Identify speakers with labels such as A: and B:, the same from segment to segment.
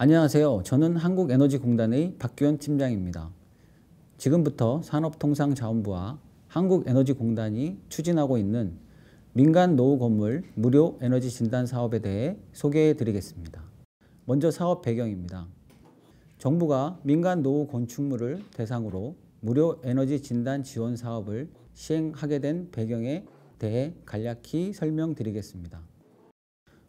A: 안녕하세요. 저는 한국에너지공단의 박규현 팀장입니다. 지금부터 산업통상자원부와 한국에너지공단이 추진하고 있는 민간 노후 건물 무료 에너지 진단 사업에 대해 소개해 드리겠습니다. 먼저 사업 배경입니다. 정부가 민간 노후 건축물을 대상으로 무료 에너지 진단 지원 사업을 시행하게 된 배경에 대해 간략히 설명드리겠습니다.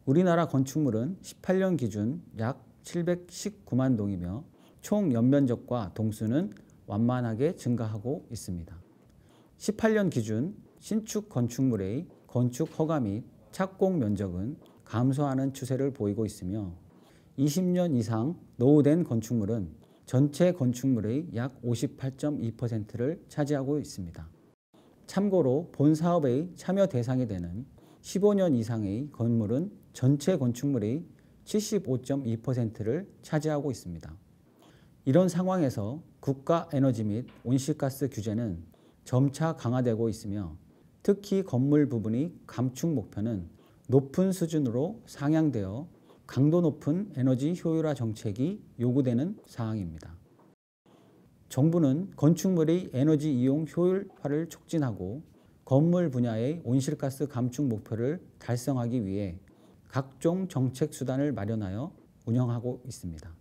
A: 우리나라 건축물은 18년 기준 약 719만 동이며 총 연면적과 동수는 완만하게 증가하고 있습니다. 18년 기준 신축 건축물의 건축 허가 및 착공 면적은 감소하는 추세를 보이고 있으며 20년 이상 노후된 건축물은 전체 건축물의 약 58.2%를 차지하고 있습니다. 참고로 본 사업의 참여 대상이 되는 15년 이상의 건물은 전체 건축물의 75.2%를 차지하고 있습니다. 이런 상황에서 국가 에너지 및 온실가스 규제는 점차 강화되고 있으며 특히 건물 부분이 감축 목표는 높은 수준으로 상향되어 강도 높은 에너지 효율화 정책이 요구되는 사항입니다. 정부는 건축물의 에너지 이용 효율화를 촉진하고 건물 분야의 온실가스 감축 목표를 달성하기 위해 각종 정책 수단을 마련하여 운영하고 있습니다.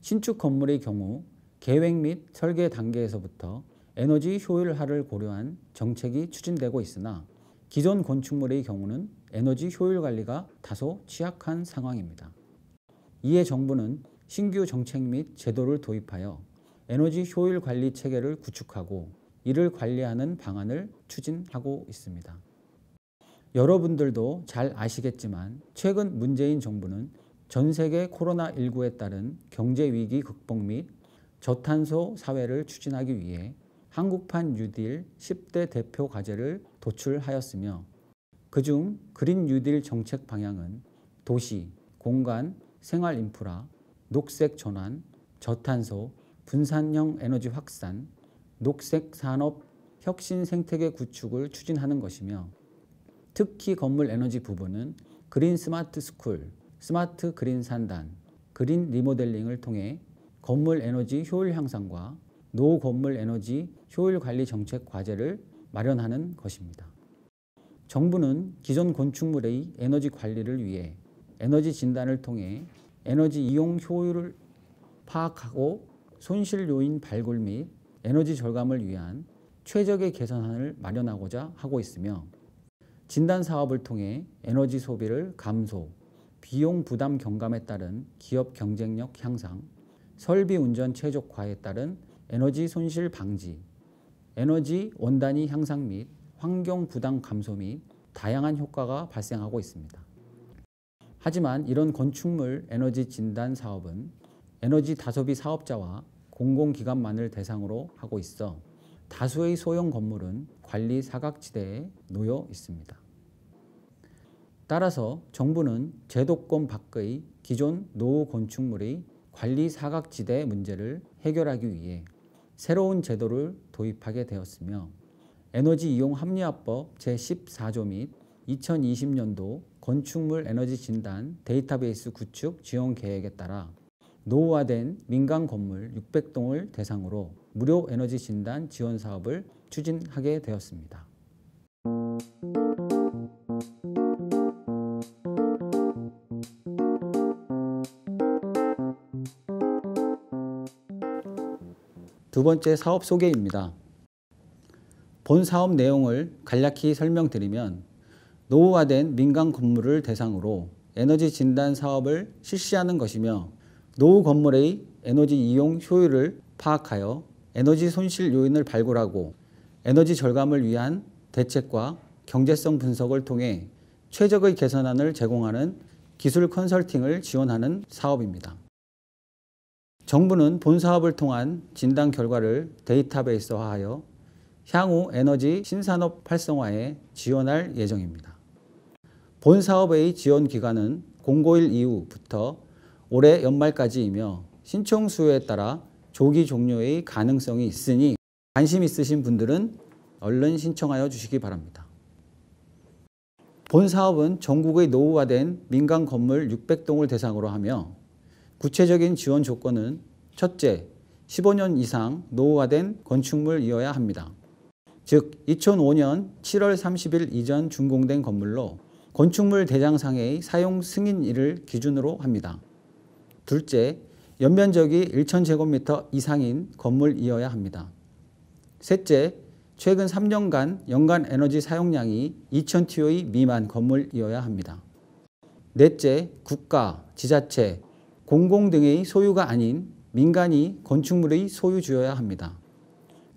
A: 신축 건물의 경우 계획 및 설계 단계에서부터 에너지 효율화를 고려한 정책이 추진되고 있으나 기존 건축물의 경우는 에너지 효율 관리가 다소 취약한 상황입니다. 이에 정부는 신규 정책 및 제도를 도입하여 에너지 효율 관리 체계를 구축하고 이를 관리하는 방안을 추진하고 있습니다. 여러분들도 잘 아시겠지만 최근 문재인 정부는 전 세계 코로나19에 따른 경제 위기 극복 및 저탄소 사회를 추진하기 위해 한국판 뉴딜 10대 대표 과제를 도출하였으며 그중 그린 뉴딜 정책 방향은 도시, 공간, 생활 인프라, 녹색 전환, 저탄소, 분산형 에너지 확산, 녹색 산업, 혁신 생태계 구축을 추진하는 것이며 특히 건물 에너지 부분은 그린 스마트 스쿨, 스마트 그린 산단, 그린 리모델링을 통해 건물 에너지 효율 향상과 노후 건물 에너지 효율 관리 정책 과제를 마련하는 것입니다. 정부는 기존 건축물의 에너지 관리를 위해 에너지 진단을 통해 에너지 이용 효율을 파악하고 손실 요인 발굴 및 에너지 절감을 위한 최적의 개선안을 마련하고자 하고 있으며 진단 사업을 통해 에너지 소비를 감소, 비용 부담 경감에 따른 기업 경쟁력 향상, 설비 운전 최적화에 따른 에너지 손실 방지, 에너지 원단위 향상 및 환경 부담 감소 및 다양한 효과가 발생하고 있습니다. 하지만 이런 건축물 에너지 진단 사업은 에너지 다소비 사업자와 공공기관만을 대상으로 하고 있어 다수의 소형 건물은 관리 사각지대에 놓여 있습니다. 따라서 정부는 제도권 밖의 기존 노후 건축물의 관리 사각지대 문제를 해결하기 위해 새로운 제도를 도입하게 되었으며 에너지 이용 합리화법 제14조 및 2020년도 건축물 에너지 진단 데이터베이스 구축 지원 계획에 따라 노후화된 민간 건물 600동을 대상으로 무료 에너지 진단 지원 사업을 추진하게 되었습니다. 두 번째 사업 소개입니다. 본 사업 내용을 간략히 설명드리면 노후화된 민간 건물을 대상으로 에너지 진단 사업을 실시하는 것이며 노후 건물의 에너지 이용 효율을 파악하여 에너지 손실 요인을 발굴하고 에너지 절감을 위한 대책과 경제성 분석을 통해 최적의 개선안을 제공하는 기술 컨설팅을 지원하는 사업입니다. 정부는 본 사업을 통한 진단 결과를 데이터베이스화하여 향후 에너지 신산업 활성화에 지원할 예정입니다. 본 사업의 지원 기간은 0고일 이후부터 올해 연말까지이며 신청 수요에 따라 조기 종료의 가능성이 있으니 관심 있으신 분들은 얼른 신청하여 주시기 바랍니다. 본 사업은 전국의 노후화된 민간 건물 600동을 대상으로 하며 구체적인 지원 조건은 첫째, 15년 이상 노후화된 건축물이어야 합니다. 즉 2005년 7월 30일 이전 준공된 건물로 건축물 대장상의 사용 승인일을 기준으로 합니다. 둘째, 연면적이 1,000제곱미터 이상인 건물이어야 합니다. 셋째, 최근 3년간 연간 에너지 사용량이 2,000TOE 미만 건물이어야 합니다. 넷째, 국가, 지자체, 공공 등의 소유가 아닌 민간이 건축물의 소유주여야 합니다.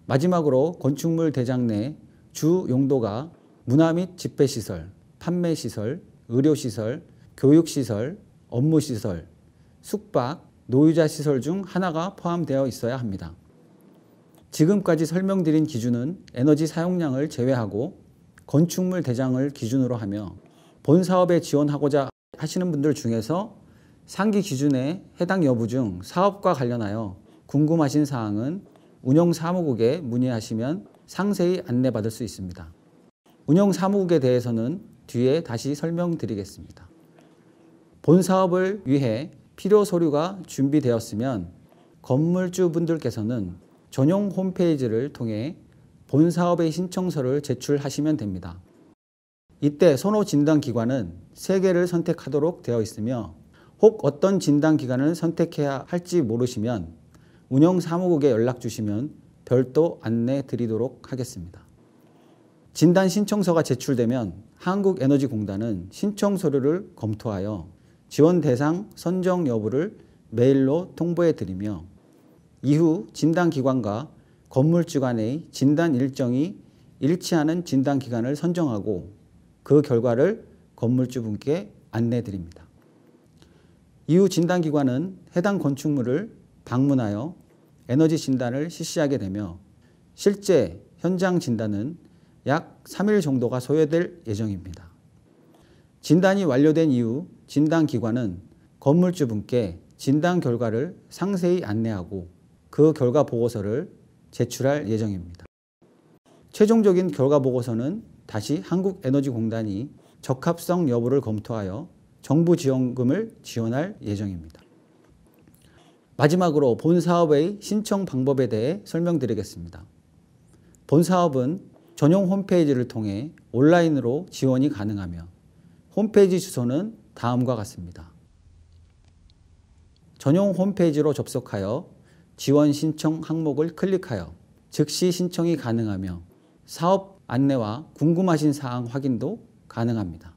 A: 마지막으로 건축물 대장 내 주 용도가 문화 및 집회시설, 판매시설, 의료시설, 교육시설, 업무시설, 숙박, 노유자시설 중 하나가 포함되어 있어야 합니다. 지금까지 설명드린 기준은 에너지 사용량을 제외하고 건축물 대장을 기준으로 하며 본 사업에 지원하고자 하시는 분들 중에서 상기 기준의 해당 여부 중 사업과 관련하여 궁금하신 사항은 운영사무국에 문의하시면 상세히 안내받을 수 있습니다. 운영사무국에 대해서는 뒤에 다시 설명드리겠습니다. 본 사업을 위해 필요 서류가 준비되었으면 건물주 분들께서는 전용 홈페이지를 통해 본 사업의 신청서를 제출하시면 됩니다. 이때 선호 진단 기관은 3개를 선택하도록 되어 있으며 혹 어떤 진단 기관을 선택해야 할지 모르시면 운영 사무국에 연락 주시면 별도 안내 드리도록 하겠습니다. 진단 신청서가 제출되면 한국에너지공단은 신청 서류를 검토하여 지원 대상 선정 여부를 메일로 통보해 드리며 이후 진단 기관과 건물주 간의 진단 일정이 일치하는 진단 기간을 선정하고 그 결과를 건물주 분께 안내 드립니다. 이후 진단기관은 해당 건축물을 방문하여 에너지 진단을 실시하게 되며 실제 현장 진단은 약 3일 정도가 소요될 예정입니다. 진단이 완료된 이후 진단기관은 건물주분께 진단 결과를 상세히 안내하고 그 결과 보고서를 제출할 예정입니다. 최종적인 결과 보고서는 다시 한국에너지공단이 적합성 여부를 검토하여 정부 지원금을 지원할 예정입니다. 마지막으로 본 사업의 신청 방법에 대해 설명드리겠습니다. 본 사업은 전용 홈페이지를 통해 온라인으로 지원이 가능하며 홈페이지 주소는 다음과 같습니다. 전용 홈페이지로 접속하여 지원 신청 항목을 클릭하여 즉시 신청이 가능하며 사업 안내와 궁금하신 사항 확인도 가능합니다.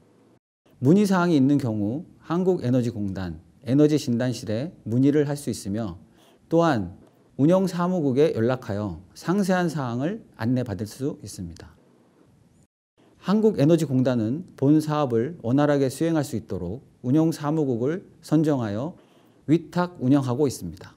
A: 문의 사항이 있는 경우 한국에너지공단 에너지진단실에 문의를 할 수 있으며 또한 운영사무국에 연락하여 상세한 사항을 안내받을 수 있습니다. 한국에너지공단은 본 사업을 원활하게 수행할 수 있도록 운영사무국을 선정하여 위탁 운영하고 있습니다.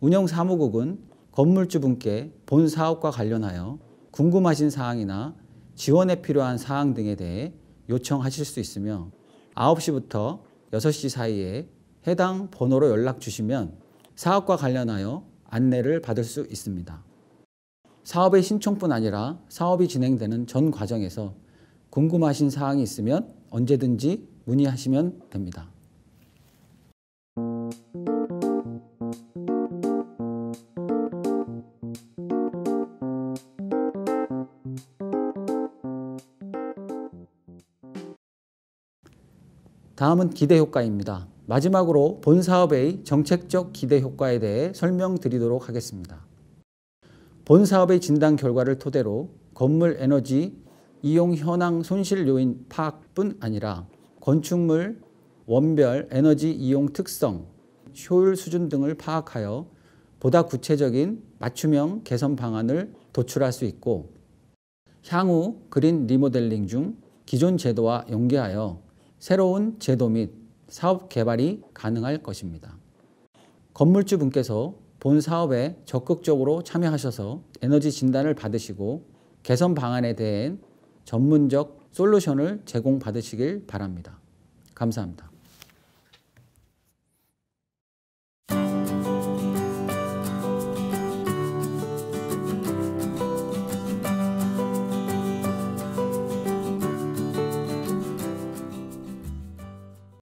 A: 운영사무국은 건물주분께 본 사업과 관련하여 궁금하신 사항이나 지원에 필요한 사항 등에 대해 요청하실 수 있으며 9시부터 6시 사이에 해당 번호로 연락 주시면 사업과 관련하여 안내를 받을 수 있습니다. 사업의 신청뿐 아니라 사업이 진행되는 전 과정에서 궁금하신 사항이 있으면 언제든지 문의하시면 됩니다. 다음은 기대 효과입니다. 마지막으로 본 사업의 정책적 기대 효과에 대해 설명드리도록 하겠습니다. 본 사업의 진단 결과를 토대로 건물 에너지 이용 현황 손실 요인 파악뿐 아니라 건축물 원별 에너지 이용 특성, 효율 수준 등을 파악하여 보다 구체적인 맞춤형 개선 방안을 도출할 수 있고 향후 그린 리모델링 중 기존 제도와 연계하여 새로운 제도 및 사업 개발이 가능할 것입니다. 건물주 분께서 본 사업에 적극적으로 참여하셔서 에너지 진단을 받으시고 개선 방안에 대한 전문적 솔루션을 제공받으시길 바랍니다. 감사합니다.